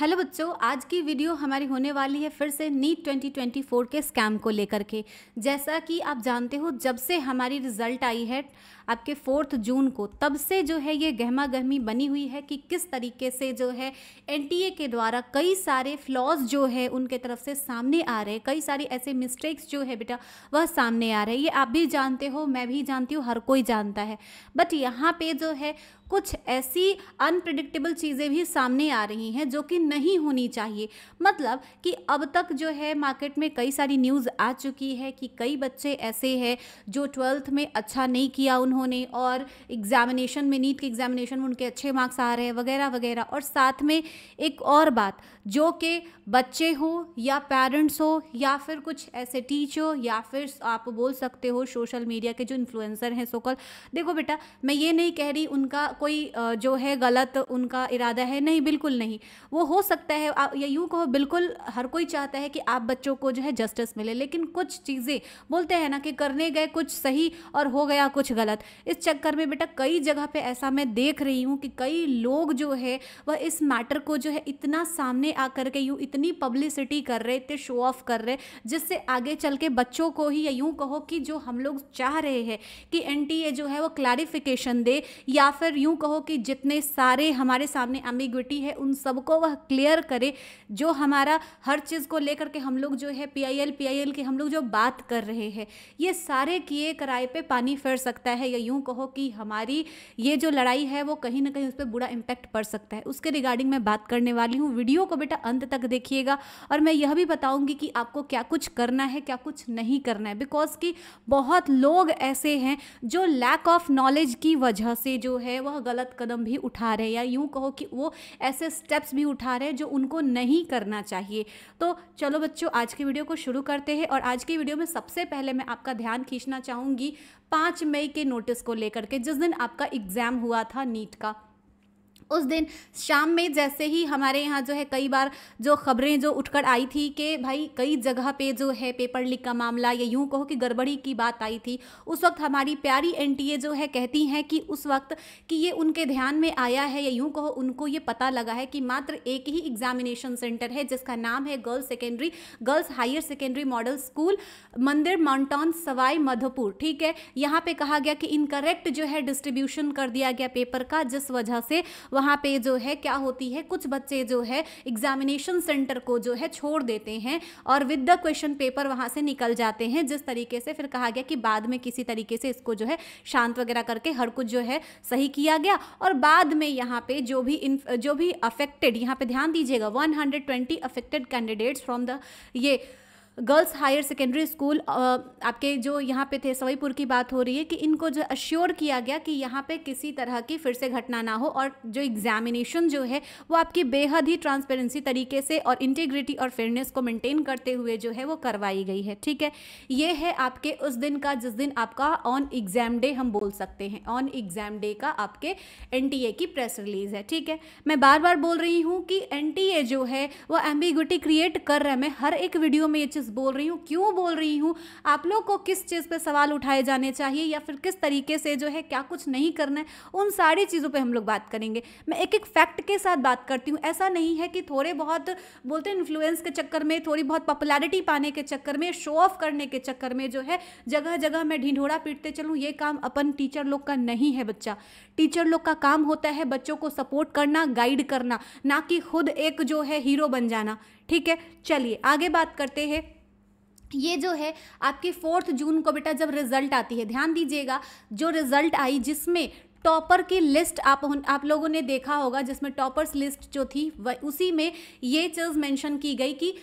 Hello बच्चों आज की वीडियो हमारी होने वाली है फिर से नीट 2024 के स्कैम को लेकर के जैसा कि आप जानते हो जब से हमारी रिजल्ट आई है आपके फोर्थ जून को तब से जो है ये गहमा गहमी बनी हुई है कि किस तरीके से जो है एनटीए के द्वारा कई सारे फ्लॉज जो है उनके तरफ से सामने आ रहे कई सारे ऐसे मिस्टेक्स जो है बेटा वह सामने आ रहे ये आप भी जानते हो मैं भी जानती हूँ हर कोई जानता है बट यहाँ पे जो है कुछ ऐसी अनप्रडिक्टेबल चीज़ें भी सामने आ रही हैं जो कि नहीं होनी चाहिए मतलब कि अब तक जो है मार्केट में कई सारी न्यूज़ आ चुकी है कि कई बच्चे ऐसे हैं जो ट्वेल्थ में अच्छा नहीं किया उन्होंने उन्होंने और एग्ज़ामिनेशन में नीट के एग्ज़ामिनेशन में उनके अच्छे मार्क्स आ रहे हैं वगैरह वगैरह और साथ में एक और बात जो कि बच्चे हो या पेरेंट्स हो या फिर कुछ ऐसे टीचर या फिर आप बोल सकते हो सोशल मीडिया के जो इन्फ्लुएंसर हैं सोकल देखो बेटा मैं ये नहीं कह रही उनका कोई जो है गलत उनका इरादा है नहीं बिल्कुल नहीं वो हो सकता है या यूँ कहो बिल्कुल हर कोई चाहता है कि आप बच्चों को जो है जस्टिस मिले लेकिन कुछ चीज़ें बोलते हैं ना कि करने गए कुछ सही और हो गया कुछ गलत इस चक्कर में बेटा कई जगह पे ऐसा मैं देख रही हूँ कि कई लोग जो है वह इस मैटर को जो है इतना सामने आ करके यूँ इतनी पब्लिसिटी कर रहे इतने शो ऑफ कर रहे जिससे आगे चल के बच्चों को ही या यूँ कहो कि जो हम लोग चाह रहे हैं कि एन जो है वो क्लैरिफिकेशन दे या फिर यूँ कहो कि जितने सारे हमारे सामने एम्बिग्विटी है उन सबको वह क्लियर करे जो हमारा हर चीज़ को लेकर के हम लोग जो है P I L P I L की हम लोग जो बात कर रहे हैं ये सारे किए कराए पे पानी फिर सकता है या यूँ कहो कि हमारी ये जो लड़ाई है वो कहीं ना कहीं उस पर बुरा इम्पैक्ट पड़ सकता है उसके रिगार्डिंग मैं बात करने वाली हूँ वीडियो को बेटा अंत तक देखिएगा और मैं यह भी बताऊँगी कि आपको क्या कुछ करना है क्या कुछ नहीं करना है बिकॉज कि बहुत लोग ऐसे हैं जो लैक ऑफ नॉलेज की वजह से जो है वह गलत कदम भी उठा रहे हैं या यूँ कहो कि वो ऐसे स्टेप्स भी उठा रहे हैं जो उनको नहीं करना चाहिए तो चलो बच्चों आज की वीडियो को शुरू करते हैं और आज की वीडियो में सबसे पहले मैं आपका ध्यान खींचना चाहूँगी पाँच मई के नोटिस को लेकर के जिस दिन आपका एग्ज़ाम हुआ था नीट का उस दिन शाम में जैसे ही हमारे यहाँ जो है कई बार जो खबरें जो उठकर आई थी कि भाई कई जगह पे जो है पेपर लीक का मामला या यूं कहो कि गड़बड़ी की बात आई थी उस वक्त हमारी प्यारी एनटीए जो है कहती हैं कि उस वक्त कि ये उनके ध्यान में आया है या यूं कहो उनको ये पता लगा है कि मात्र एक ही एग्जामिनेशन सेंटर है जिसका नाम है girls secondary girls higher secondary model school मंदिर माउंटॉन सवाई मधोपुर ठीक है यहाँ पर कहा गया कि इनकरेक्ट जो है डिस्ट्रीब्यूशन कर दिया गया पेपर का जिस वजह से वह वहाँ पे जो है क्या होती है कुछ बच्चे जो है एग्जामिनेशन सेंटर को जो है छोड़ देते हैं और विद द क्वेश्चन पेपर वहाँ से निकल जाते हैं जिस तरीके से फिर कहा गया कि बाद में किसी तरीके से इसको जो है शांत वगैरह करके हर कुछ जो है सही किया गया और बाद में यहाँ पे जो भी इन जो भी अफेक्टेड यहाँ पे ध्यान दीजिएगा one affected candidates from the ये गर्ल्स हायर सेकेंडरी स्कूल आपके जो यहाँ पे थे सवईपुर की बात हो रही है कि इनको जो अश्योर किया गया कि यहाँ पे किसी तरह की फिर से घटना ना हो और जो एग्जामिनेशन जो है वो आपकी बेहद ही ट्रांसपेरेंसी तरीके से और इंटीग्रिटी और फेयरनेस को मेंटेन करते हुए जो है वो करवाई गई है ठीक है ये है आपके उस दिन का जिस दिन आपका ऑन एग्जाम डे हम बोल सकते हैं ऑन एग्जाम डे का आपके एन की प्रेस रिलीज है ठीक है मैं बार बार बोल रही हूँ कि एन जो है वो एम्बिगुटी क्रिएट कर रहा है मैं हर एक वीडियो में ये चीज़ चीज़ बोल रही हूँ क्यों बोल रही हूँ आप लोग को किस चीज़ पर सवाल उठाए जाने चाहिए या फिर किस तरीके से जो है क्या कुछ नहीं करना है उन सारी चीज़ों पर हम लोग बात करेंगे मैं एक एक फैक्ट के साथ बात करती हूँ ऐसा नहीं है कि थोड़े बहुत बोलते हैं इन्फ्लुएंस के चक्कर में थोड़ी बहुत पॉपुलैरिटी पाने के चक्कर में शो ऑफ करने के चक्कर में जो है जगह जगह मैं ढिंढोड़ा पीटते चलूँ ये काम अपन टीचर लोग का नहीं है बच्चा टीचर लोग का काम होता है बच्चों को सपोर्ट करना गाइड करना ना कि खुद एक जो है हीरो बन जाना ठीक है चलिए आगे बात करते हैं ये जो है आपके फोर्थ जून को बेटा जब रिजल्ट आती है ध्यान दीजिएगा जो रिजल्ट आई जिसमें टॉपर की लिस्ट आप आप लोगों ने देखा होगा जिसमें टॉपर्स लिस्ट जो थी वह उसी में ये चीज़ मेंशन की गई कि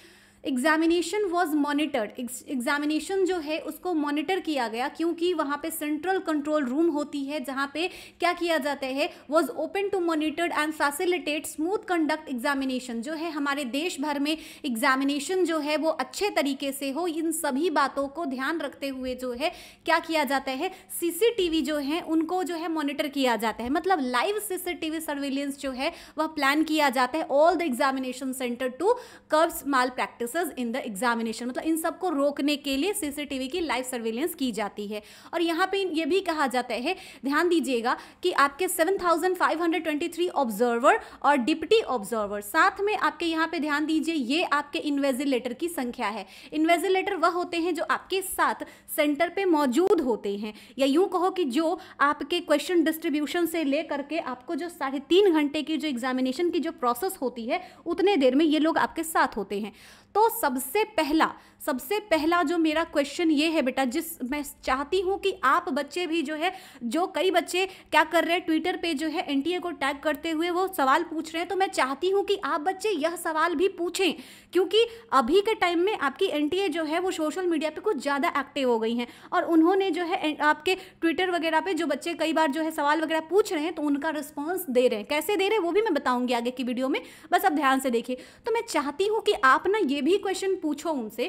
एग्जामिनेशन वॉज मॉनिटर्ड एग्जामिनेशन जो है उसको मॉनिटर किया गया क्योंकि वहाँ पे सेंट्रल कंट्रोल रूम होती है जहाँ पे क्या किया जाता है was open to monitored and facilitate smooth conduct examination जो है हमारे देश भर में एग्जामिनेशन जो है वो अच्छे तरीके से हो इन सभी बातों को ध्यान रखते हुए जो है क्या किया जाता है सीसीटीवी जो है उनको जो है मॉनिटर किया जाता है मतलब लाइव सीसीटीवी सर्विलेंस जो है वह प्लान किया जाता है all the examination centre to curbs malpractice officers in the examination मतलब इन सबको रोकने के लिए सीसीटीवी की लाइव सर्वेलेंस की जाती है और यहाँ पे ये भी कहा जाता है ध्यान दीजिएगा कि आपके 7,523 ऑब्जर्वर और डिप्टी ऑब्जर्वर साथ में आपके यहाँ पे ध्यान दीजिए ये आपके इन्वेजिलेटर की संख्या है इन्वेजिलेटर वह होते हैं जो आपके साथ सेंटर पर मौजूद होते हैं या यूँ कहो कि जो आपके क्वेश्चन डिस्ट्रीब्यूशन से ले करके आपको जो साढ़े घंटे की जो एग्जामिनेशन की जो प्रोसेस होती है उतने देर में ये लोग आपके साथ होते हैं तो तो सबसे पहला सबसे पहला जो मेरा क्वेश्चन ये है बेटा जिस मैं चाहती हूँ कि आप बच्चे भी जो है जो कई बच्चे क्या कर रहे हैं ट्विटर पे जो है एनटीए को टैग करते हुए वो सवाल पूछ रहे हैं तो मैं चाहती हूँ कि आप बच्चे यह सवाल भी पूछें क्योंकि अभी के टाइम में आपकी एनटीए जो है वो सोशल मीडिया पे कुछ ज़्यादा एक्टिव हो गई हैं और उन्होंने जो है आपके ट्विटर वगैरह पर जो बच्चे कई बार जो है सवाल वगैरह पूछ रहे हैं तो उनका रिस्पॉन्स दे रहे हैं कैसे दे रहे हैं वो भी मैं बताऊँगी आगे की वीडियो में बस अब ध्यान से देखिए तो मैं चाहती हूँ कि आप ना ये भी भी क्वेश्चन पूछो उनसे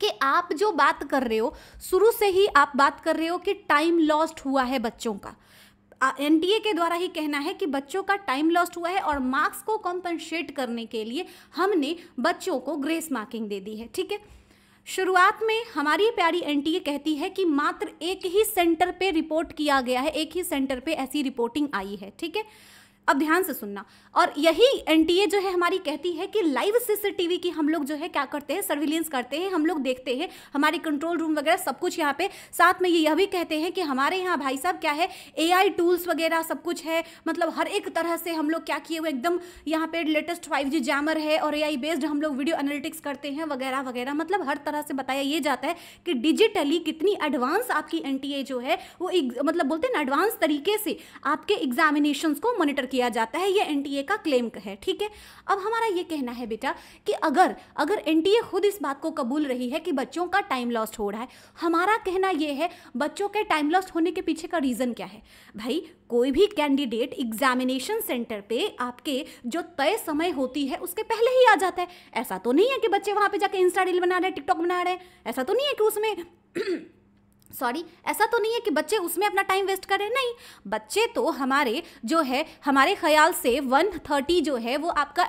कि आप जो बात कर रहे हो शुरू से ही आप बात कर रहे हो कि टाइम लॉस्ट हुआ है बच्चों का एन के द्वारा ही कहना है कि बच्चों का टाइम लॉस्ट हुआ है और मार्क्स को कॉम्पनसेट करने के लिए हमने बच्चों को ग्रेस मार्किंग दे दी है ठीक है शुरुआत में हमारी प्यारी एन कहती है कि मात्र एक ही सेंटर पे रिपोर्ट किया गया है एक ही सेंटर पे ऐसी रिपोर्टिंग आई है ठीक है अब ध्यान से सुनना और यही एनटीए जो है हमारी कहती है कि लाइव सीसीटीवी की हम लोग जो है क्या करते हैं सर्विलेंस करते हैं हम लोग देखते हैं हमारे कंट्रोल रूम वगैरह सब कुछ यहाँ पे साथ में ये यह भी कहते हैं कि हमारे यहाँ भाई साहब क्या है एआई टूल्स वगैरह सब कुछ है मतलब हर एक तरह से हम लोग क्या किए हुए एकदम यहाँ पे लेटेस्ट फाइव जी जैमर है और ए बेस्ड हम लोग वीडियो एनालिटिक्स करते हैं वगैरह वगैरह मतलब हर तरह से बताया ये जाता है कि डिजिटली कितनी एडवांस आपकी एन जो है वो मतलब बोलते हैं ना एडवांस तरीके से आपके एग्जामिनेशन को मॉनिटर किया किया जाता है ये एन का क्लेम है ठीक है अब हमारा ये कहना है बेटा कि अगर अगर एन खुद इस बात को कबूल रही है कि बच्चों का टाइम लॉस्ट हो रहा है हमारा कहना ये है बच्चों के टाइम लॉस्ट होने के पीछे का रीज़न क्या है भाई कोई भी कैंडिडेट एग्जामिनेशन सेंटर पे आपके जो तय समय होती है उसके पहले ही आ जाता है ऐसा तो नहीं है कि बच्चे वहाँ पे जाके इंस्टा रील बना रहे हैं टिकटॉक बना रहे हैं ऐसा तो नहीं है कि उसमें सॉरी ऐसा तो नहीं है कि बच्चे उसमें अपना टाइम वेस्ट करें नहीं बच्चे तो हमारे जो है हमारे ख्याल से वन थर्टी जो है वो आपका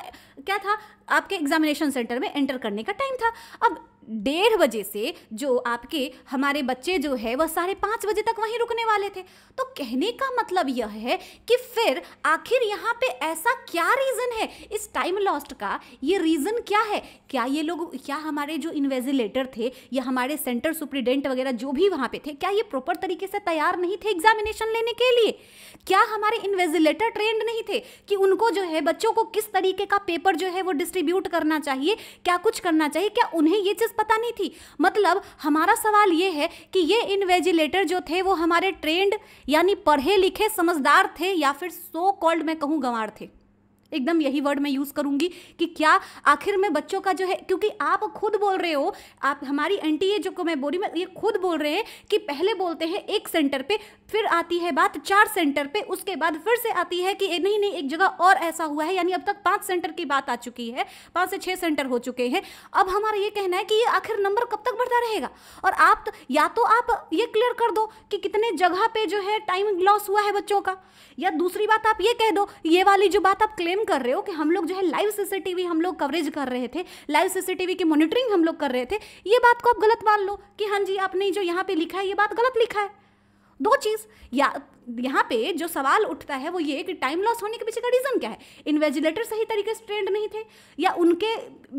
क्या था आपके एग्जामिनेशन सेंटर में एंटर करने का टाइम था अब डेढ़ बजे से जो आपके हमारे बच्चे जो है वह साढ़े पाँच बजे तक वहीं रुकने वाले थे तो कहने का मतलब यह है कि फिर आखिर यहाँ पे ऐसा क्या रीज़न है इस टाइम लॉस्ट का ये रीज़न क्या है क्या ये लोग क्या हमारे जो इन्वेजिलेटर थे या हमारे सेंटर सुप्रिडेंट वगैरह जो भी वहाँ पे थे क्या ये प्रॉपर तरीके से तैयार नहीं थे एग्जामिनेशन लेने के लिए क्या हमारे इन्वेजिलेटर ट्रेंड नहीं थे कि उनको जो है बच्चों को किस तरीके का पेपर जो है वो डिस्ट्रीब्यूट करना चाहिए क्या कुछ करना चाहिए क्या उन्हें ये चीज़ पता नहीं थी मतलब हमारा सवाल ये है कि ये इन्वेजिलेटर जो थे वो हमारे ट्रेंड यानी पढ़े लिखे समझदार थे या फिर सो कॉल्ड मैं कहूँ गंवार थे एकदम यही वर्ड मैं यूज़ करूँगी कि क्या आखिर में बच्चों का जो है क्योंकि आप खुद बोल रहे हो आप हमारी एनटीए जो को मैं बोली मैं ये खुद बोल रहे हैं कि पहले बोलते हैं एक सेंटर पे फिर आती है बात चार सेंटर पे उसके बाद फिर से आती है कि नहीं नहीं एक जगह और ऐसा हुआ है यानी अब तक पाँच सेंटर की बात आ चुकी है पाँच से छः सेंटर हो चुके हैं अब हमारा ये कहना है कि ये आखिर नंबर कब तक बढ़ता रहेगा और आप तो, या तो आप ये क्लियर कर दो कि कितने जगह पे जो है टाइम लॉस हुआ है बच्चों का या दूसरी बात आप ये कह दो ये वाली जो बात आप क्लेम क्लेम कर रहे हो कि हम लोग जो है लाइव सीसीटीवी हम लोग कवरेज कर रहे थे लाइव सीसीटीवी की मॉनिटरिंग हम लोग कर रहे थे ये बात को आप गलत मान लो कि हाँ जी आपने जो यहाँ पे लिखा है ये बात गलत लिखा है दो चीज़ या यहाँ पे जो सवाल उठता है वो ये कि टाइम लॉस होने के पीछे का रीज़न क्या है इन्वेजिलेटर सही तरीके से ट्रेंड नहीं थे या उनके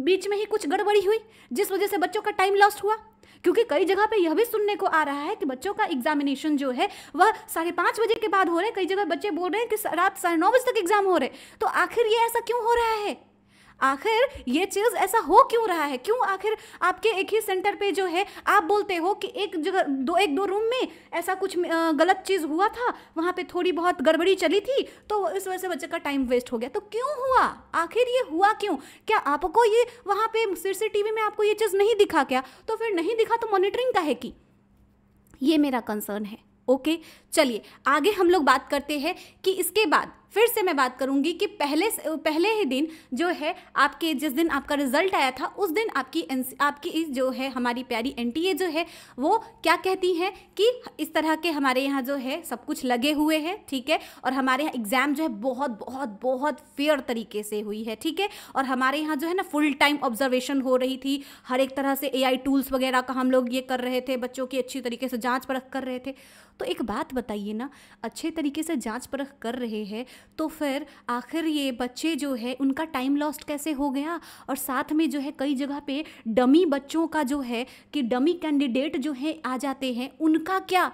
बीच में ही कुछ गड़बड़ी हुई जिस वजह से बच्चों का टाइम लॉस हुआ क्योंकि कई जगह पे यह भी सुनने को आ रहा है कि बच्चों का एग्जामिनेशन जो है वह साढ़े पाँच बजे के बाद हो रहे हैं कई जगह बच्चे बोल रहे हैं कि रात साढ़े नौ बजे तक एग्जाम हो रहे तो आखिर ये ऐसा क्यों हो रहा है आखिर ये चीज़ ऐसा हो क्यों रहा है क्यों आखिर आपके एक ही सेंटर पे जो है आप बोलते हो कि एक जगह दो एक दो रूम में ऐसा कुछ गलत चीज़ हुआ था वहाँ पे थोड़ी बहुत गड़बड़ी चली थी तो इस वजह से बच्चे का टाइम वेस्ट हो गया तो क्यों हुआ आखिर ये हुआ क्यों क्या आपको ये वहाँ पे टीवी में आपको ये चीज़ नहीं दिखा क्या तो फिर नहीं दिखा तो मॉनिटरिंग का है कि ये मेरा कंसर्न है ओके चलिए आगे हम लोग बात करते हैं कि इसके बाद फिर से मैं बात करूंगी कि पहले पहले ही दिन जो है आपके जिस दिन आपका रिजल्ट आया था उस दिन आपकी आपकी जो है हमारी प्यारी एन जो है वो क्या कहती हैं कि इस तरह के हमारे यहाँ जो है सब कुछ लगे हुए हैं ठीक है और हमारे यहाँ एग्ज़ाम जो है बहुत बहुत बहुत फेयर तरीके से हुई है ठीक है और हमारे यहाँ जो है ना फुल टाइम ऑब्जर्वेशन हो रही थी हर एक तरह से ए टूल्स वगैरह का हम लोग ये कर रहे थे बच्चों की अच्छी तरीके से जाँच परख कर रहे थे तो एक बात बताइए ना अच्छे तरीके से जाँच परख कर रहे हैं तो फिर आखिर ये बच्चे जो है उनका टाइम लॉस्ट कैसे हो गया और साथ में जो है कई जगह पे डमी बच्चों का जो है कि डमी कैंडिडेट जो है आ जाते हैं उनका क्या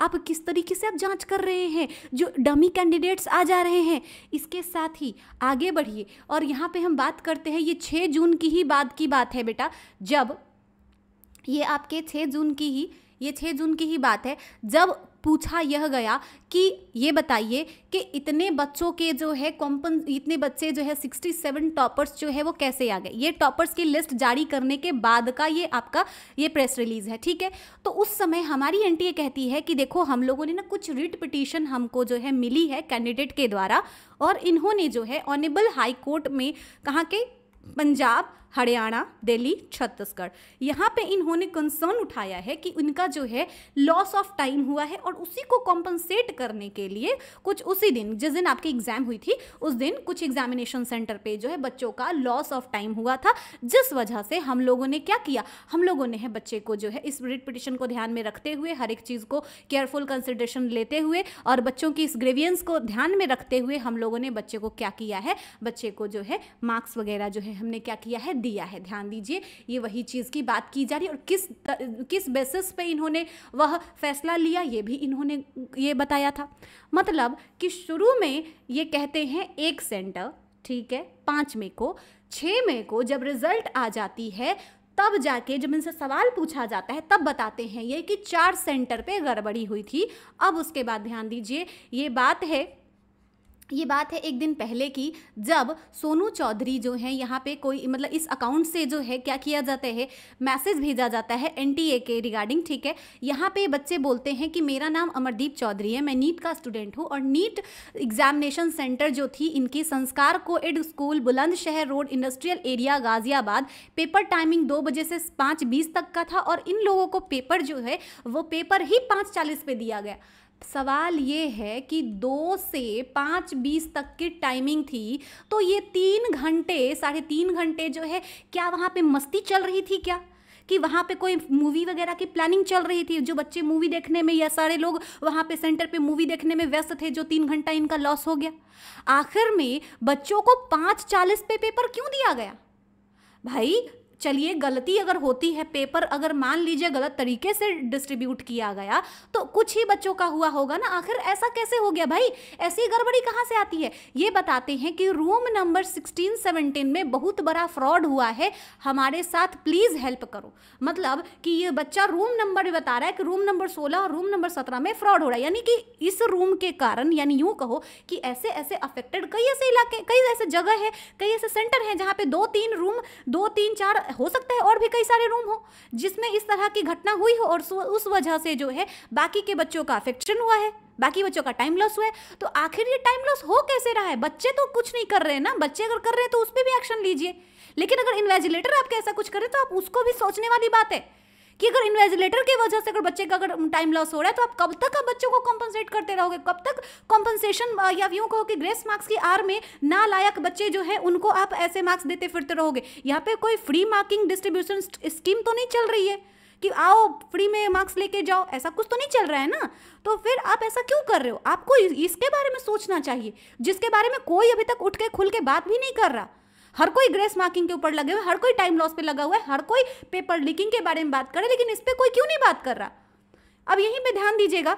आप किस तरीके से आप जांच कर रहे हैं जो डमी कैंडिडेट्स आ जा रहे हैं इसके साथ ही आगे बढ़िए और यहाँ पे हम बात करते हैं ये छः जून की ही बाद की बात है बेटा जब ये आपके छः जून की ही ये छः जून की ही बात है जब पूछा यह गया कि ये बताइए कि इतने बच्चों के जो है कॉम्पन इतने बच्चे जो है 67 टॉपर्स जो है वो कैसे आ गए ये टॉपर्स की लिस्ट जारी करने के बाद का ये आपका ये प्रेस रिलीज है ठीक है तो उस समय हमारी एन ये कहती है कि देखो हम लोगों ने ना कुछ रिट पिटिशन हमको जो है मिली है कैंडिडेट के द्वारा और इन्होंने जो है ऑनेबल हाई कोर्ट में कहाँ के पंजाब हरियाणा दिल्ली छत्तीसगढ़ यहाँ पे इन्होंने कंसर्न उठाया है कि उनका जो है लॉस ऑफ टाइम हुआ है और उसी को कॉम्पनसेट करने के लिए कुछ उसी दिन जिस दिन आपकी एग्जाम हुई थी उस दिन कुछ एग्जामिनेशन सेंटर पे जो है बच्चों का लॉस ऑफ टाइम हुआ था जिस वजह से हम लोगों ने क्या किया हम लोगों ने है बच्चे को जो है इस रिट पिटिशन को ध्यान में रखते हुए हर एक चीज़ को केयरफुल कंसिडरेशन लेते हुए और बच्चों की इस ग्रेवियंस को ध्यान में रखते हुए हम लोगों ने बच्चे को क्या किया है बच्चे को जो है मार्क्स वगैरह जो है हमने क्या किया है दिया है ध्यान दीजिए ये वही चीज़ की बात की जा रही है और किस त, किस बेसिस पे इन्होंने वह फैसला लिया ये भी इन्होंने ये बताया था मतलब कि शुरू में ये कहते हैं एक सेंटर ठीक है पाँच मई को छः मई को जब रिजल्ट आ जाती है तब जाके जब इनसे सवाल पूछा जाता है तब बताते हैं ये कि चार सेंटर पे गड़बड़ी हुई थी अब उसके बाद ध्यान दीजिए ये बात है ये बात है एक दिन पहले की जब सोनू चौधरी जो है यहाँ पे कोई मतलब इस अकाउंट से जो है क्या किया जाता है मैसेज भेजा जाता है एन के रिगार्डिंग ठीक है यहाँ पे बच्चे बोलते हैं कि मेरा नाम अमरदीप चौधरी है मैं नीट का स्टूडेंट हूँ और नीट एग्जामिनेशन सेंटर जो थी इनकी Sanskar co ed school Bulandshahr road industrial area Ghaziabad paper timing दो बजे से पाँच बीस तक का था और इन लोगों को पेपर जो है वो पेपर ही पाँच चालीस पे दिया गया सवाल ये है कि दो से पाँच बीस तक की टाइमिंग थी तो ये तीन घंटे साढ़े तीन घंटे जो है क्या वहाँ पे मस्ती चल रही थी क्या कि वहाँ पे कोई मूवी वगैरह की प्लानिंग चल रही थी जो बच्चे मूवी देखने में या सारे लोग वहाँ पे सेंटर पे मूवी देखने में व्यस्त थे जो तीन घंटा इनका लॉस हो गया आखिर में बच्चों को पाँच चालीस पे पेपर क्यों दिया गया भाई चलिए गलती अगर होती है पेपर अगर मान लीजिए गलत तरीके से डिस्ट्रीब्यूट किया गया तो कुछ ही बच्चों का हुआ होगा ना आखिर ऐसा कैसे हो गया भाई ऐसी गड़बड़ी कहाँ से आती है ये बताते हैं कि रूम नंबर सिक्सटीन सेवनटीन में बहुत बड़ा फ्रॉड हुआ है हमारे साथ प्लीज़ हेल्प करो मतलब कि ये बच्चा रूम नंबर बता रहा है कि रूम नंबर सोलह और रूम नंबर सत्रह में फ्रॉड हो रहा है यानी कि इस रूम के कारण यानी यूँ कहो कि ऐसे ऐसे अफेक्टेड कई ऐसे इलाके कई ऐसे जगह है कई ऐसे सेंटर हैं जहाँ पे दो तीन रूम दो तीन चार हो सकता है और भी कई सारे रूम हो जिसमें इस तरह की घटना हुई हो और उस वजह से जो है बाकी के बच्चों का अफेक्शन हुआ है बाकी बच्चों का टाइम लॉस हुआ है तो आखिर ये टाइम लॉस हो कैसे रहा है बच्चे तो कुछ नहीं कर रहे हैं ना बच्चे अगर कर रहे हैं तो उस पर भी एक्शन लीजिए लेकिन अगर इन्वेजिलेटर आपके ऐसा कुछ करे तो आप उसको भी सोचने वाली बात है कि अगर इन्वेजिलेटर की वजह से अगर बच्चे का अगर टाइम लॉस हो रहा है तो आप कब तक आप बच्चों को कॉम्पनसेट करते रहोगे कब तक कॉम्पनसेशन या यूँ कहो कि ग्रेस मार्क्स की आर में ना लायक बच्चे जो है उनको आप ऐसे मार्क्स देते फिरते रहोगे यहाँ पे कोई फ्री मार्किंग डिस्ट्रीब्यूशन स्कीम तो नहीं चल रही है कि आओ फ्री में मार्क्स लेके जाओ ऐसा कुछ तो नहीं चल रहा है ना तो फिर आप ऐसा क्यों कर रहे हो आपको इसके बारे में सोचना चाहिए जिसके बारे में कोई अभी तक उठ के खुल के बात भी नहीं कर रहा हर कोई ग्रेस मार्किंग के ऊपर लगे हुए हर कोई टाइम लॉस पे लगा हुआ है हर कोई पेपर लीकिंग के बारे में बात करे लेकिन इस पर कोई क्यों नहीं बात कर रहा अब यहीं पर ध्यान दीजिएगा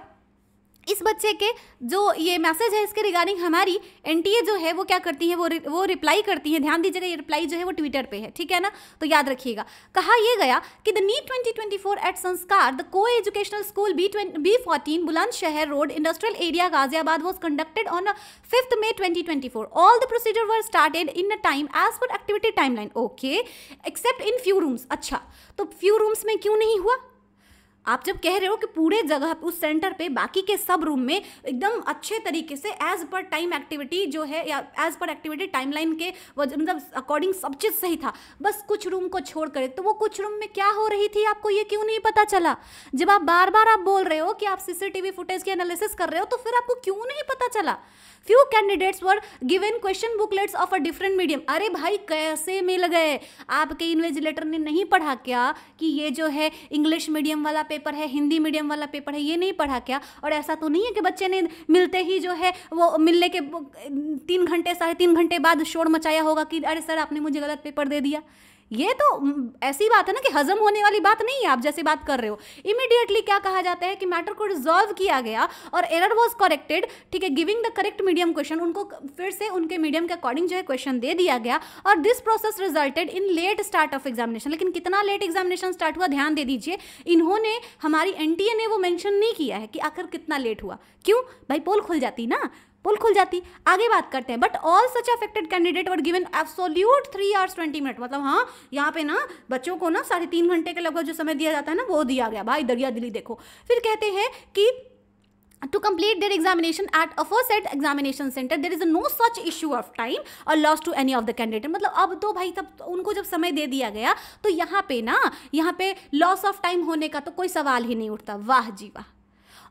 इस बच्चे के जो ये मैसेज है इसके रिगार्डिंग हमारी एन जो है वो क्या करती है वो रि, वो रिप्लाई करती है ध्यान दीजिएगा ये रिप्लाई जो है वो ट्विटर पे है ठीक है ना तो याद रखिएगा कहा यह गया कि the NEET 2024 at Sanskar the co educational school B B fourteen Bulandshahr road industrial area Ghaziabad was conducted on fifth May twenty all the procedure were started in a time as per activity time okay except in few rooms अच्छा तो few rooms में क्यों नहीं हुआ आप जब कह रहे हो कि पूरे जगह उस सेंटर पे बाकी के सब रूम में एकदम अच्छे तरीके से एज पर टाइम एक्टिविटी जो है या एज पर एक्टिविटी टाइमलाइन के मतलब अकॉर्डिंग सब चीज़ सही था बस कुछ रूम को छोड़ कर तो वो कुछ रूम में क्या हो रही थी आपको ये क्यों नहीं पता चला जब आप बार बार आप बोल रहे हो कि आप सीसीटीवी फुटेज की एनालिसिस कर रहे हो तो फिर आपको क्यों नहीं पता चला few candidates were given question booklets of a different medium अरे भाई कैसे मिल गए आपके इन्वेजिलेटर ने नहीं पढ़ा क्या कि ये जो है इंग्लिश मीडियम वाला पेपर है हिंदी मीडियम वाला पेपर है ये नहीं पढ़ा क्या और ऐसा तो नहीं है कि बच्चे ने मिलते ही जो है वो मिलने के तीन घंटे साढ़े तीन घंटे बाद शोर मचाया होगा कि अरे सर आपने मुझे गलत पेपर दे दिया ये तो ऐसी बात है ना कि हजम होने वाली बात नहीं है आप जैसे बात कर रहे हो इमीडिएटली क्या कहा जाता है कि मैटर को रिजॉल्व किया गया और एरर वॉज करेक्टेड ठीक है giving the correct medium question उनको फिर से उनके मीडियम के अकॉर्डिंग जो है क्वेश्चन दे दिया गया और this process resulted in late start of examination लेकिन कितना लेट एग्जामिनेशन स्टार्ट हुआ ध्यान दे दीजिए इन्होंने हमारी एन ने वो मैंशन नहीं किया है कि आखिर कितना लेट हुआ क्यों भाई पोल खुल जाती ना पुल खुल जाती आगे बात करते हैं but all such affected candidate were given absolute three hours twenty minute मतलब हाँ यहाँ पे ना बच्चों को ना साढ़े तीन घंटे के लगभग जो समय दिया जाता है ना वो दिया गया भाई दरिया दिली देखो फिर कहते हैं कि examination at a first at examination centre there is a no such issue of time और loss to any of the candidate मतलब अब तो भाई तब तो उनको जब समय दे दिया गया तो यहाँ पे ना यहाँ पे लॉस ऑफ टाइम होने का तो कोई सवाल ही नहीं उठता वाह जी वाह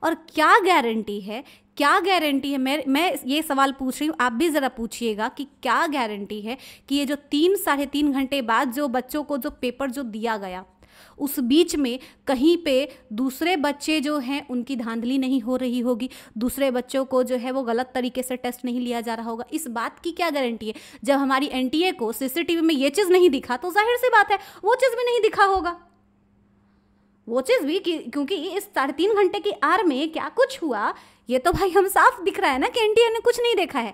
और क्या गारंटी है क्या गारंटी है मैं मैं ये सवाल पूछ रही हूँ आप भी ज़रा पूछिएगा कि क्या गारंटी है कि ये जो तीन साढ़े तीन घंटे बाद जो बच्चों को जो पेपर जो दिया गया उस बीच में कहीं पे दूसरे बच्चे जो हैं उनकी धांधली नहीं हो रही होगी दूसरे बच्चों को जो है वो गलत तरीके से टेस्ट नहीं लिया जा रहा होगा इस बात की क्या गारंटी है जब हमारी एनटीए को सीसीटीवी में ये चीज़ नहीं दिखा तो जाहिर सी बात है वो चीज़ भी नहीं दिखा होगा वॉचेज भी कि, क्योंकि इस साढ़े तीन घंटे की आर में क्या कुछ हुआ ये तो भाई हम साफ दिख रहा है ना कि एनडीए ने कुछ नहीं देखा है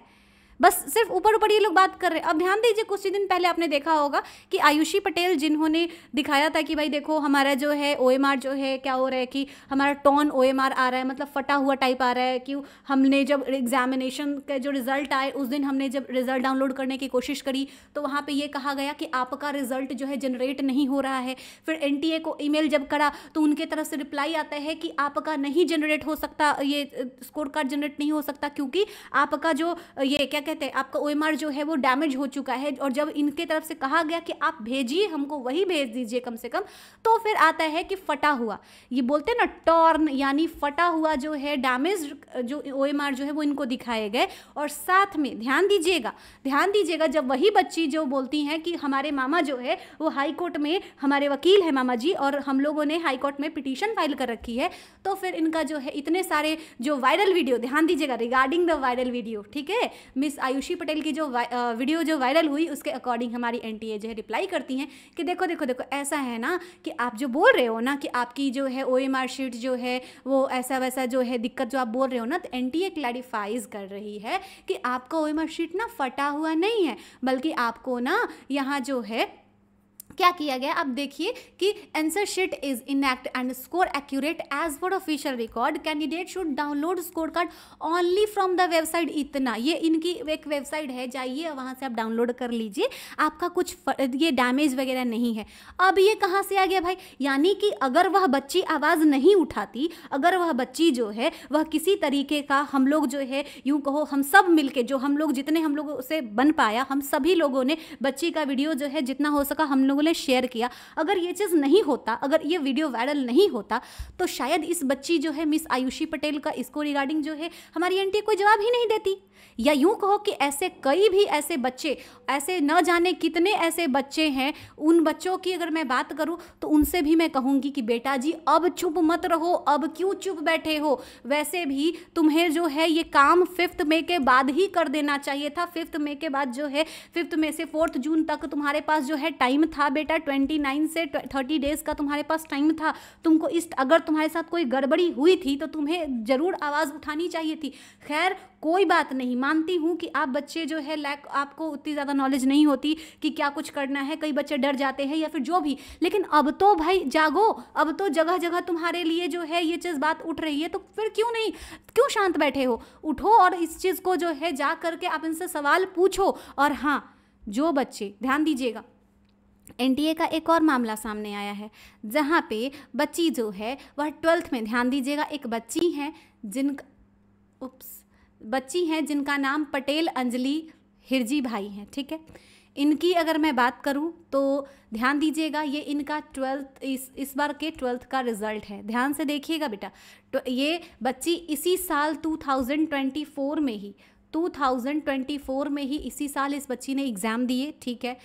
बस सिर्फ ऊपर ऊपर ये लोग बात कर रहे हैं अब ध्यान दीजिए कुछ ही दिन पहले आपने देखा होगा कि आयुषी पटेल जिन्होंने दिखाया था कि भाई देखो हमारा जो है ओ जो है क्या हो रहा है कि हमारा टोन ओ आ रहा है मतलब फटा हुआ टाइप आ रहा है कि हमने जब एग्जामिनेशन के जो रिज़ल्ट आए उस दिन हमने जब रिज़ल्ट डाउनलोड करने की कोशिश करी तो वहाँ पर यह कहा गया कि आपका रिज़ल्ट जो है जनरेट नहीं हो रहा है फिर एन को ई जब करा तो उनके तरफ से रिप्लाई आता है कि आपका नहीं जनरेट हो सकता ये स्कोर कार्ड जनरेट नहीं हो सकता क्योंकि आपका जो ये क्या कहते हैं आपका ओ जो है वो डैमेज हो चुका है और जब इनके तरफ से कहा गया कि आप भेजिए हमको वही भेज दीजिए कम से कम तो फिर आता है कि फटा हुआ ये बोलते हैं ना टॉर्न यानी फटा हुआ जो है डैमेज जो ओ जो है वो इनको दिखाए गए और साथ में ध्यान दीजिएगा ध्यान दीजिएगा जब वही बच्ची जो बोलती हैं कि हमारे मामा जो है वो हाईकोर्ट में हमारे वकील है मामा जी और हम लोगों ने हाईकोर्ट में पिटीशन फाइल कर रखी है तो फिर इनका जो है इतने सारे जो वायरल वीडियो ध्यान दीजिएगा रिगार्डिंग द वायरल वीडियो ठीक है मिस आयुषी पटेल की जो वीडियो जो वायरल हुई उसके अकॉर्डिंग हमारी एन जो है रिप्लाई करती हैं कि देखो देखो देखो ऐसा है ना कि आप जो बोल रहे हो ना कि आपकी जो है ओ एम आर शीट जो है वो ऐसा वैसा जो है दिक्कत जो आप बोल रहे हो ना तो एन टी ए क्लैरिफाइज कर रही है कि आपका ओ एम आर शीट ना फटा हुआ नहीं है बल्कि आपको ना यहाँ जो है क्या किया गया आप देखिए कि answer sheet is act and score accurate as per official record candidate should download score card only from the website इतना ये इनकी एक वेबसाइट है जाइए वहाँ से आप डाउनलोड कर लीजिए आपका कुछ ये डैमेज वगैरह नहीं है अब ये कहाँ से आ गया भाई यानी कि अगर वह बच्ची आवाज़ नहीं उठाती अगर वह बच्ची जो है वह किसी तरीके का हम लोग जो है यूं कहो हम सब मिलके जो हम लोग जितने हम लोगों से बन पाया हम सभी लोगों ने बच्ची का वीडियो जो है जितना हो सका हम लोग ने शेयर किया अगर ये चीज़ नहीं होता अगर ये वीडियो वायरल नहीं होता तो शायद इस बच्ची जो है मिस आयुषी पटेल का इसको रिगार्डिंग जो है हमारी एंटी कोई जवाब ही नहीं देती या यूं कहो कि ऐसे कई भी ऐसे बच्चे ऐसे न जाने कितने ऐसे बच्चे हैं उन बच्चों की अगर मैं बात करूं तो उनसे भी मैं कहूंगी कि बेटा जी अब चुप मत रहो अब क्यों चुप बैठे हो वैसे भी तुम्हें जो है ये काम फिफ्थ मे के बाद ही कर देना चाहिए था फिफ्थ मे के बाद जो है फिफ्थ मे से फोर्थ जून तक तुम्हारे पास जो है टाइम था बेटा ट्वेंटी नाइन से थर्टी डेज़ का तुम्हारे पास टाइम था तुमको इस अगर तुम्हारे साथ कोई गड़बड़ी हुई थी तो तुम्हें ज़रूर आवाज़ उठानी चाहिए थी खैर कोई बात नहीं मानती हूँ कि आप बच्चे जो है लैक आपको उतनी ज़्यादा नॉलेज नहीं होती कि क्या कुछ करना है कई बच्चे डर जाते हैं या फिर जो भी लेकिन अब तो भाई जागो अब तो जगह जगह तुम्हारे लिए जो है ये चीज़ बात उठ रही है तो फिर क्यों नहीं क्यों शांत बैठे हो उठो और इस चीज़ को जो है जा करके आप इनसे सवाल पूछो और हाँ जो बच्चे ध्यान दीजिएगा एन का एक और मामला सामने आया है जहाँ पे बच्ची जो है वह ट्वेल्थ में ध्यान दीजिएगा एक बच्ची है जिन उप्स बच्ची हैं जिनका नाम पटेल अंजलि हिरजी भाई हैं ठीक है इनकी अगर मैं बात करूं तो ध्यान दीजिएगा ये इनका ट्वेल्थ इस इस बार के ट्वेल्थ का रिजल्ट है ध्यान से देखिएगा बेटा तो ये बच्ची इसी साल 2024 में ही 2024 में ही इसी साल इस बच्ची ने एग्ज़ाम दिए ठीक है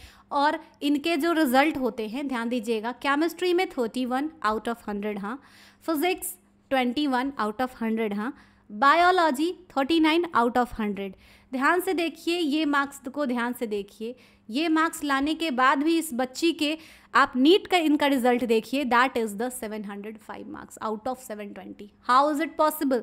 और इनके जो रिज़ल्ट होते हैं ध्यान दीजिएगा केमिस्ट्री में 31 आउट ऑफ 100 हाँ फिज़िक्स 21 आउट ऑफ 100 हाँ बायोलॉजी 39 आउट ऑफ 100 ध्यान से देखिए ये मार्क्स को ध्यान से देखिए ये मार्क्स लाने के बाद भी इस बच्ची के आप नीट का इनका रिजल्ट देखिए that is the 705 marks out of 720 how is it possible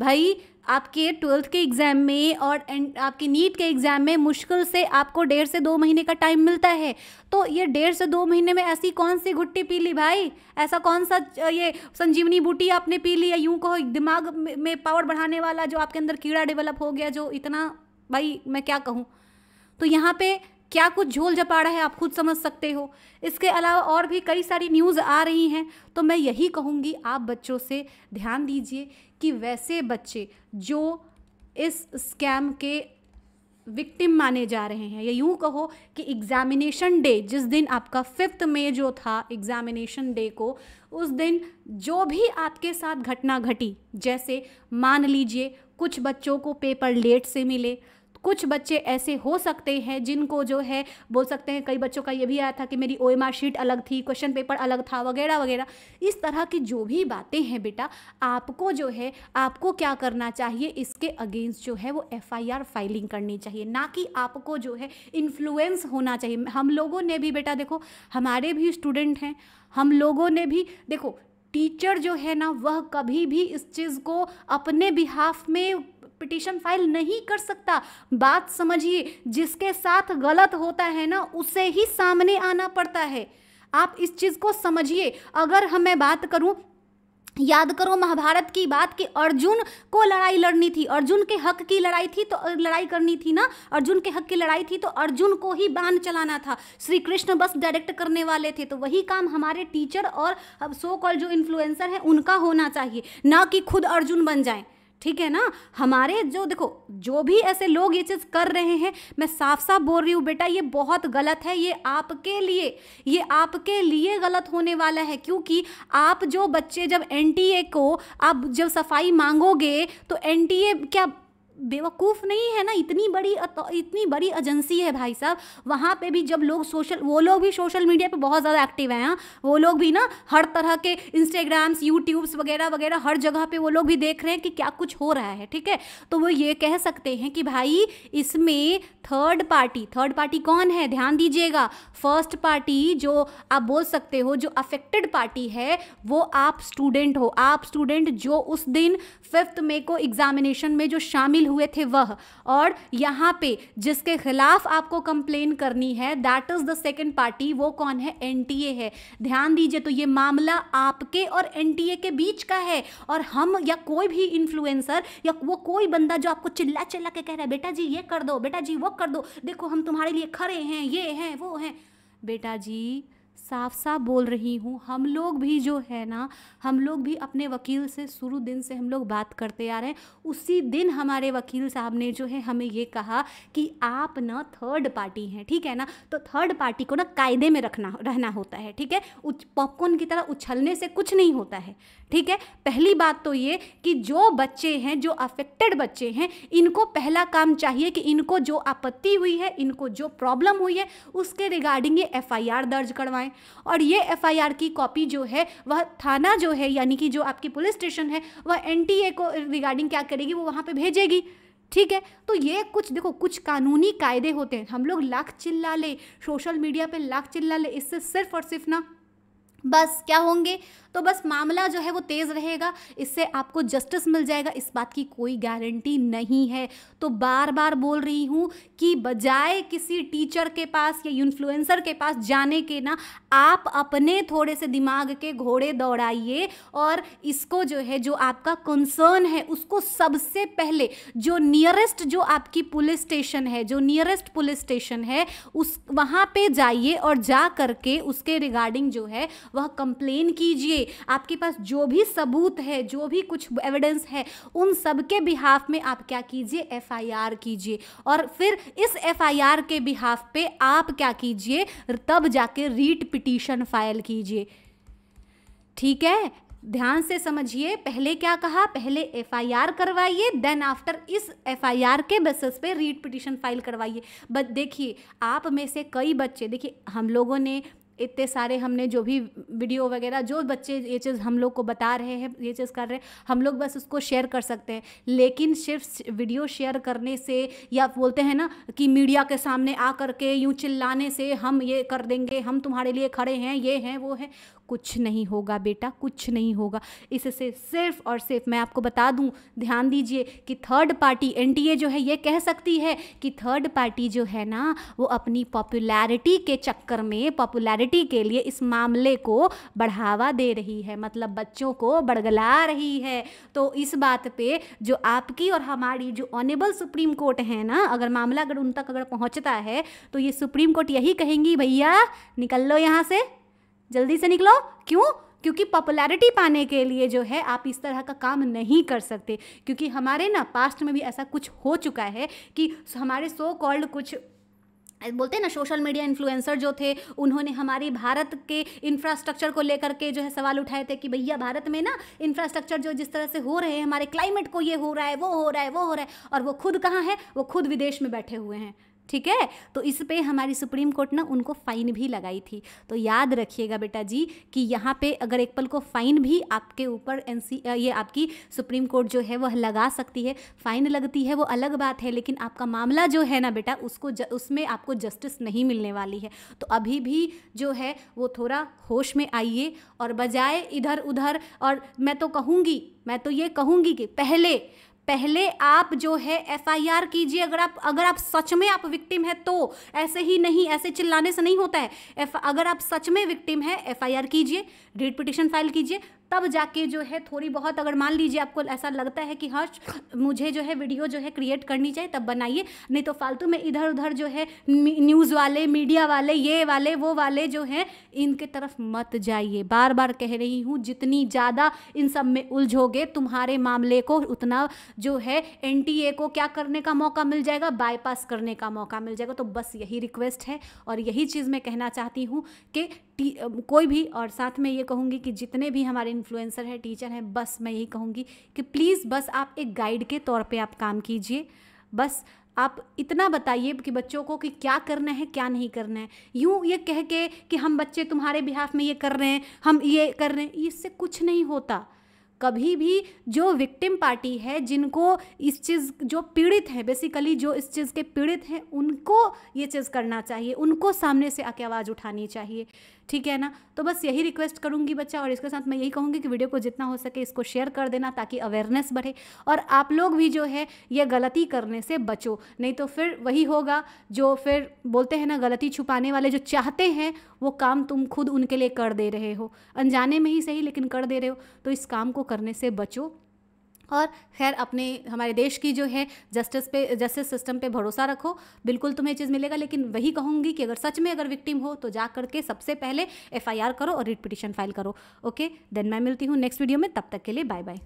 भाई आपके ट्वेल्थ के एग्ज़ाम में और एंड आपके नीट के एग्ज़ाम में मुश्किल से आपको डेढ़ से दो महीने का टाइम मिलता है तो ये डेढ़ से दो महीने में ऐसी कौन सी घुट्टी पी ली भाई ऐसा कौन सा ये संजीवनी बूटी आपने पी ली या यूँ कहो दिमाग में पावर बढ़ाने वाला जो आपके अंदर कीड़ा डेवलप हो गया जो इतना भाई मैं क्या कहूँ तो यहाँ पे क्या कुछ झोल रहा है आप खुद समझ सकते हो इसके अलावा और भी कई सारी न्यूज़ आ रही हैं तो मैं यही कहूँगी आप बच्चों से ध्यान दीजिए कि वैसे बच्चे जो इस स्कैम के विक्टिम माने जा रहे हैं या यूँ कहो कि एग्ज़ामिनेशन डे जिस दिन आपका फिफ्थ मे जो था एग्ज़ामिनेशन डे को उस दिन जो भी आपके साथ घटना घटी जैसे मान लीजिए कुछ बच्चों को पेपर लेट से मिले कुछ बच्चे ऐसे हो सकते हैं जिनको जो है बोल सकते हैं कई बच्चों का ये भी आया था कि मेरी ओ शीट अलग थी क्वेश्चन पेपर अलग था वगैरह वगैरह इस तरह की जो भी बातें हैं बेटा आपको जो है आपको क्या करना चाहिए इसके अगेंस्ट जो है वो एफ फाइलिंग करनी चाहिए ना कि आपको जो है इन्फ्लुएंस होना चाहिए हम लोगों ने भी बेटा देखो हमारे भी स्टूडेंट हैं हम लोगों ने भी देखो टीचर जो है ना वह कभी भी इस चीज़ को अपने बिहाफ में पिटिशन फाइल नहीं कर सकता बात समझिए जिसके साथ गलत होता है ना उसे ही सामने आना पड़ता है आप इस चीज़ को समझिए अगर हमें बात करूं याद करो महाभारत की बात कि अर्जुन को लड़ाई लड़नी थी अर्जुन के हक की लड़ाई थी तो लड़ाई करनी थी ना अर्जुन के हक की लड़ाई थी तो अर्जुन को ही बांध चलाना था श्री कृष्ण बस डायरेक्ट करने वाले थे तो वही काम हमारे टीचर और अब सो कॉल जो इन्फ्लुएंसर हैं उनका होना चाहिए ना कि खुद अर्जुन बन जाएं ठीक है ना हमारे जो देखो जो भी ऐसे लोग ये चीज़ कर रहे हैं मैं साफ साफ बोल रही हूँ बेटा ये बहुत गलत है ये आपके लिए ये आपके लिए गलत होने वाला है क्योंकि आप जो बच्चे जब एन को आप जब सफाई मांगोगे तो एन क्या बेवकूफ़ नहीं है ना इतनी बड़ी इतनी बड़ी एजेंसी है भाई साहब वहाँ पे भी जब लोग सोशल वो लोग भी सोशल मीडिया पे बहुत ज़्यादा एक्टिव हैं हाँ। वो लोग भी ना हर तरह के इंस्टाग्राम्स यूट्यूब्स वगैरह वगैरह हर जगह पे वो लोग भी देख रहे हैं कि क्या कुछ हो रहा है ठीक है तो वो ये कह सकते हैं कि भाई इसमें थर्ड पार्टी थर्ड पार्टी कौन है ध्यान दीजिएगा फर्स्ट पार्टी जो आप बोल सकते हो जो अफेक्टेड पार्टी है वो आप स्टूडेंट हो आप स्टूडेंट जो उस दिन फिफ्थ मे को एग्जामिनेशन में जो शामिल हुए थे वह और यहाँ पे जिसके खिलाफ आपको कंप्लेन करनी है that is the second party वो कौन है एन है ध्यान दीजिए तो ये मामला आपके और एन के बीच का है और हम या कोई भी इन्फ्लुएंसर या वो कोई बंदा जो आपको चिल्ला चिल्ला के कह रहा है बेटा जी ये कर दो बेटा जी वो कर दो देखो हम तुम्हारे लिए खड़े हैं ये हैं वो हैं बेटा जी साफ साफ बोल रही हूँ हम लोग भी जो है ना हम लोग भी अपने वकील से शुरू दिन से हम लोग बात करते आ रहे हैं उसी दिन हमारे वकील साहब ने जो है हमें ये कहा कि आप ना थर्ड पार्टी हैं ठीक है ना तो थर्ड पार्टी को ना कायदे में रखना रहना होता है ठीक है पॉपकॉर्न की तरह उछलने से कुछ नहीं होता है ठीक है पहली बात तो ये कि जो बच्चे हैं जो अफेक्टेड बच्चे हैं इनको पहला काम चाहिए कि इनको जो आपत्ति हुई है इनको जो प्रॉब्लम हुई है उसके रिगार्डिंग ये एफआईआर दर्ज करवाएं और ये एफआईआर की कॉपी जो है वह थाना जो है यानी कि जो आपकी पुलिस स्टेशन है वह एनटीए को रिगार्डिंग क्या करेगी वो वहाँ पर भेजेगी ठीक है तो ये कुछ देखो कुछ कानूनी कायदे होते हैं हम लोग लाख चिल्ला ले सोशल मीडिया पे लाख चिल्ला ले इससे सिर्फ और सिर्फ ना बस क्या होंगे तो बस मामला जो है वो तेज़ रहेगा इससे आपको जस्टिस मिल जाएगा इस बात की कोई गारंटी नहीं है तो बार बार बोल रही हूँ कि बजाय किसी टीचर के पास या इन्फ्लुएंसर के पास जाने के ना आप अपने थोड़े से दिमाग के घोड़े दौड़ाइए और इसको जो है जो आपका कंसर्न है उसको सबसे पहले जो नियरेस्ट जो आपकी पुलिस स्टेशन है जो नियरेस्ट पुलिस स्टेशन है उस वहाँ पर जाइए और जा करके उसके रिगार्डिंग जो है वह कंप्लेन कीजिए आपके पास जो भी सबूत है जो भी कुछ एविडेंस है उन सब के बिहाफ में आप क्या कीजिए एफआईआर कीजिए और फिर इस एफआईआर के बिहाफ पे आप क्या कीजिए तब जाके रीट पिटीशन फाइल कीजिए ठीक है ध्यान से समझिए पहले क्या कहा पहले एफआईआर करवाइए देन आफ्टर इस एफआईआर के बेसिस पे रीट पिटिशन फाइल करवाइए बट देखिए आप में से कई बच्चे देखिए हम लोगों ने इतने सारे हमने जो भी वीडियो वगैरह जो बच्चे ये चीज़ हम लोग को बता रहे हैं ये चीज़ कर रहे हैं हम लोग बस उसको शेयर कर सकते हैं लेकिन सिर्फ वीडियो शेयर करने से या बोलते हैं ना कि मीडिया के सामने आ करके यूँ चिल्लाने से हम ये कर देंगे हम तुम्हारे लिए खड़े हैं ये हैं वो हैं कुछ नहीं होगा बेटा कुछ नहीं होगा इससे सिर्फ और सिर्फ मैं आपको बता दूं ध्यान दीजिए कि थर्ड पार्टी एनडीए जो है ये कह सकती है कि थर्ड पार्टी जो है ना वो अपनी पॉपुलैरिटी के चक्कर में पॉपुलैरिटी के लिए इस मामले को बढ़ावा दे रही है मतलब बच्चों को बड़गला रही है तो इस बात पर जो आपकी और हमारी जो ऑनेबल सुप्रीम कोर्ट है ना अगर मामला अगर उन तक अगर पहुँचता है तो ये सुप्रीम कोर्ट यही कहेंगी भैया निकल लो यहाँ से जल्दी से निकलो क्यों क्योंकि पॉपुलैरिटी पाने के लिए जो है आप इस तरह का काम नहीं कर सकते क्योंकि हमारे ना पास्ट में भी ऐसा कुछ हो चुका है कि हमारे सो कॉल्ड कुछ बोलते हैं ना सोशल मीडिया इन्फ्लुएंसर जो थे उन्होंने हमारी भारत के इंफ्रास्ट्रक्चर को लेकर के जो है सवाल उठाए थे कि भैया भारत में ना इंफ्रास्ट्रक्चर जो जिस तरह से हो रहे हैं हमारे क्लाइमेट को ये हो रहा है वो हो रहा है वो हो रहा है और वो खुद कहाँ है वो खुद विदेश में बैठे हुए हैं ठीक है तो इस पे हमारी सुप्रीम कोर्ट ना उनको फ़ाइन भी लगाई थी तो याद रखिएगा बेटा जी कि यहाँ पे अगर एक पल को फ़ाइन भी आपके ऊपर एन ये आपकी सुप्रीम कोर्ट जो है वह लगा सकती है फ़ाइन लगती है वो अलग बात है लेकिन आपका मामला जो है ना बेटा उसको ज, उसमें आपको जस्टिस नहीं मिलने वाली है तो अभी भी जो है वो थोड़ा होश में आइए और बजाय इधर उधर और मैं तो कहूँगी मैं तो ये कहूँगी कि पहले पहले आप जो है एफआईआर कीजिए अगर आप अगर आप सच में आप विक्टिम है तो ऐसे ही नहीं ऐसे चिल्लाने से नहीं होता है एफ अगर आप सच में विक्टिम है एफआईआर कीजिए रीड पिटिशन फाइल कीजिए तब जाके जो है थोड़ी बहुत अगर मान लीजिए आपको ऐसा लगता है कि हाँ मुझे जो है वीडियो जो है क्रिएट करनी चाहिए तब बनाइए नहीं तो फालतू में इधर उधर जो है न्यूज़ वाले मीडिया वाले ये वाले वो वाले जो हैं इनके तरफ मत जाइए बार बार कह रही हूँ जितनी ज़्यादा इन सब में उलझोगे तुम्हारे मामले को उतना जो है एन को क्या करने का मौका मिल जाएगा बाईपास करने का मौका मिल जाएगा तो बस यही रिक्वेस्ट है और यही चीज़ मैं कहना चाहती हूँ कि टी कोई भी और साथ में ये कहूँगी कि जितने भी हमारे इन्फ्लुएंसर हैं टीचर हैं बस मैं यही कहूँगी कि प्लीज़ बस आप एक गाइड के तौर पे आप काम कीजिए बस आप इतना बताइए कि बच्चों को कि क्या करना है क्या नहीं करना है यूँ ये कह के कि हम बच्चे तुम्हारे बिहाफ में ये कर रहे हैं हम ये कर रहे हैं इससे कुछ नहीं होता कभी भी जो विक्टिम पार्टी है जिनको इस चीज़ जो पीड़ित हैं बेसिकली जो इस चीज़ के पीड़ित हैं उनको ये चीज़ करना चाहिए उनको सामने से आके आवाज़ उठानी चाहिए ठीक है ना तो बस यही रिक्वेस्ट करूँगी बच्चा और इसके साथ मैं यही कहूँगी कि वीडियो को जितना हो सके इसको शेयर कर देना ताकि अवेयरनेस बढ़े और आप लोग भी जो है ये गलती करने से बचो नहीं तो फिर वही होगा जो फिर बोलते हैं ना गलती छुपाने वाले जो चाहते हैं वो काम तुम खुद उनके लिए कर दे रहे हो अनजाने में ही सही लेकिन कर दे रहे हो तो इस काम को करने से बचो और खैर अपने हमारे देश की जो है जस्टिस पे जस्टिस सिस्टम पे भरोसा रखो बिल्कुल तुम्हें चीज़ मिलेगा लेकिन वही कहूँगी कि अगर सच में अगर विक्टिम हो तो जा करके सबसे पहले एफ करो और रिट पिटिशन फाइल करो ओके देन मैं मिलती हूँ नेक्स्ट वीडियो में तब तक के लिए बाय बाय